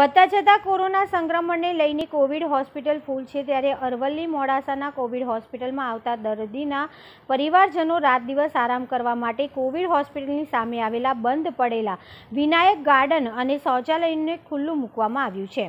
વધતા જતા કોરોના સંક્રમણને લઈને કોવિડ હોસ્પિટલ ફૂલ છે ત્યારે અરવલ્લી મોડાસાના કોવિડ હોસ્પિટલમાં આવતા દર્દીના પરિવારજનો રાત દિવસ આરામ કરવા માટે કોવિડ હોસ્પિટલની સામે આવેલા બંધ પડેલા વિનાયક ગાર્ડન અને શૌચાલયને ખુલ્લું મૂકવામાં આવ્યું છે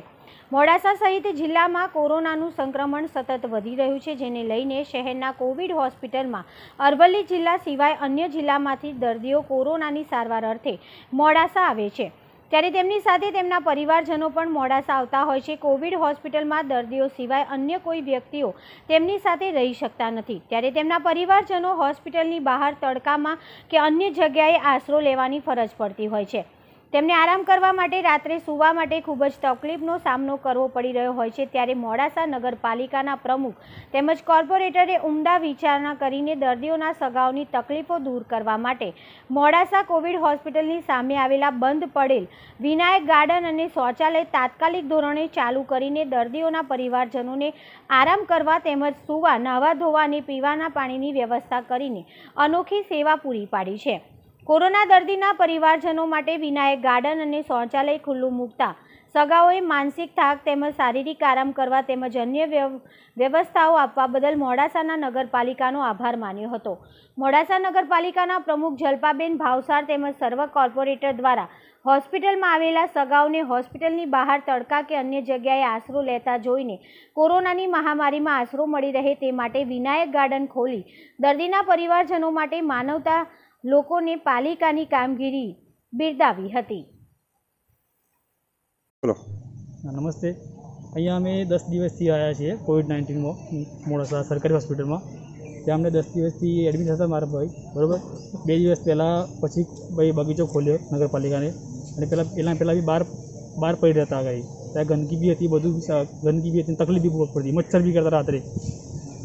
મોડાસા સહિત જિલ્લામાં કોરોનાનું સંક્રમણ સતત વધી રહ્યું છે જેને લઈને શહેરના કોવિડ હોસ્પિટલમાં અરવલ્લી જિલ્લા સિવાય અન્ય જિલ્લામાંથી દર્દીઓ કોરોનાની સારવાર અર્થે મોડાસા આવે છે ત્યારે તેમની સાથે તેમના પરિવારજનો પણ મોડાસા આવતા હોય છે કોવિડ હોસ્પિટલમાં દર્દીઓ સિવાય અન્ય કોઈ વ્યક્તિઓ તેમની સાથે રહી શકતા નથી ત્યારે તેમના પરિવારજનો હોસ્પિટલની બહાર તડકામાં કે અન્ય જગ્યાએ આશરો લેવાની ફરજ પડતી હોય છે તેમને આરામ કરવા માટે રાત્રે સૂવા માટે ખૂબ જ તકલીફનો સામનો કરવો પડી રહ્યો હોય છે ત્યારે મોડાસા નગરપાલિકાના પ્રમુખ તેમજ કોર્પોરેટરે ઉમદા વિચારણા કરીને દર્દીઓના સગાઓની તકલીફો દૂર કરવા માટે મોડાસા કોવિડ હોસ્પિટલની સામે આવેલા બંધ પડેલ વિનાયક ગાર્ડન અને શૌચાલય તાત્કાલિક ધોરણે ચાલુ કરીને દર્દીઓના પરિવારજનોને આરામ કરવા તેમજ સૂવા નાહવા ધોવા અને પીવાના પાણીની વ્યવસ્થા કરીને અનોખી સેવા પૂરી પાડી છે કોરોના દર્દીના પરિવારજનો માટે વિનાયક ગાર્ડન અને શૌચાલય ખુલ્લું મૂકતા સગાઓએ માનસિક થાક તેમજ શારીરિક આરામ કરવા તેમજ અન્ય વ્યવસ્થાઓ આપવા બદલ મોડાસાના નગરપાલિકાનો આભાર માન્યો હતો મોડાસા નગરપાલિકાના પ્રમુખ જલપાબેન ભાવસાર તેમજ સર્વ કોર્પોરેટર દ્વારા હોસ્પિટલમાં આવેલા સગાઓને હોસ્પિટલની બહાર તડકા કે અન્ય જગ્યાએ આશરો લેતા જોઈને કોરોનાની મહામારીમાં આશરો મળી રહે તે માટે વિનાયક ગાર્ડન ખોલી દર્દીના પરિવારજનો માટે માનવતા લોકોને પાલિકાની કામગીરી બિરદાવી હતી નમસ્તે અહીંયા અમે દસ દિવસથી આવ્યા છીએ કોવિડ નાઇન્ટીનમાં મોડાસા સરકારી હોસ્પિટલમાં ત્યાં અમને દસ દિવસથી એડમિટ હતા મારા ભાઈ બરાબર બે દિવસ પહેલાં પછી ભાઈ બગીચો ખોલ્યો નગરપાલિકાને અને પહેલાં પહેલાં પહેલાં બી બહાર બહાર પડી રહેતા આગળ ત્યાં ગંદકી બી હતી બધું ગંદકી બી હતી તકલીફ બી પડતી મચ્છર બી કરતા રાત્રે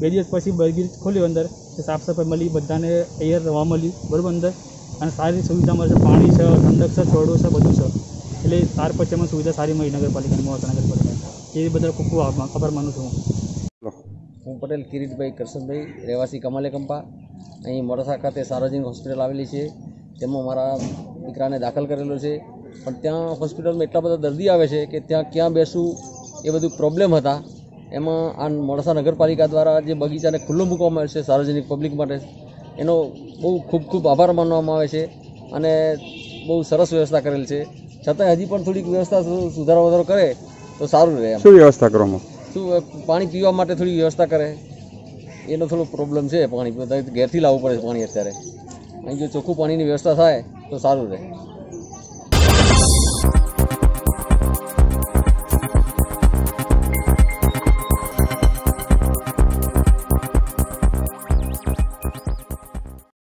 બે દિવસ પછી બગીચ ખોલ્યો અંદર સાફ સફાઈ મળી બધાને એર રવા મળી બરાબર અંદર અને સારી સુવિધા મળશે પાણી છે ઠંડક છે છોડો છે બધું છે એટલે ત્યાર પછી અમને સુવિધા સારી મળી નગરપાલિકાની મોટા નગરપાલિકા એ બધા ખૂબ ખૂબ ખબર માનું છું હું પટેલ કિરીટભાઈ કરશનભાઈ રહેવાસી કમાલે કંપા અહીં મોડાસા ખાતે સાર્વજનિક હોસ્પિટલ આવેલી છે તેમાં મારા દીકરાને દાખલ કરેલો છે પણ ત્યાં હોસ્પિટલમાં એટલા બધા દર્દી આવે છે કે ત્યાં ક્યાં બેસવું એ બધું પ્રોબ્લેમ હતા એમાં આ મોડાસા નગરપાલિકા દ્વારા જે બગીચાને ખુલ્લો મૂકવામાં આવે છે સાર્વજનિક પબ્લિક માટે એનો બહુ ખૂબ ખૂબ આભાર માનવામાં આવે છે અને બહુ સરસ વ્યવસ્થા કરેલ છે છતાં હજી પણ થોડીક વ્યવસ્થા સુધારો વધારો કરે તો સારું રહે શું વ્યવસ્થા કરવામાં શું પાણી પીવા માટે થોડી વ્યવસ્થા કરે એનો થોડો પ્રોબ્લેમ છે પાણી ઘેરથી લાવવું પડે પાણી અત્યારે અહીં જો ચોખ્ખું પાણીની વ્યવસ્થા થાય તો સારું રહે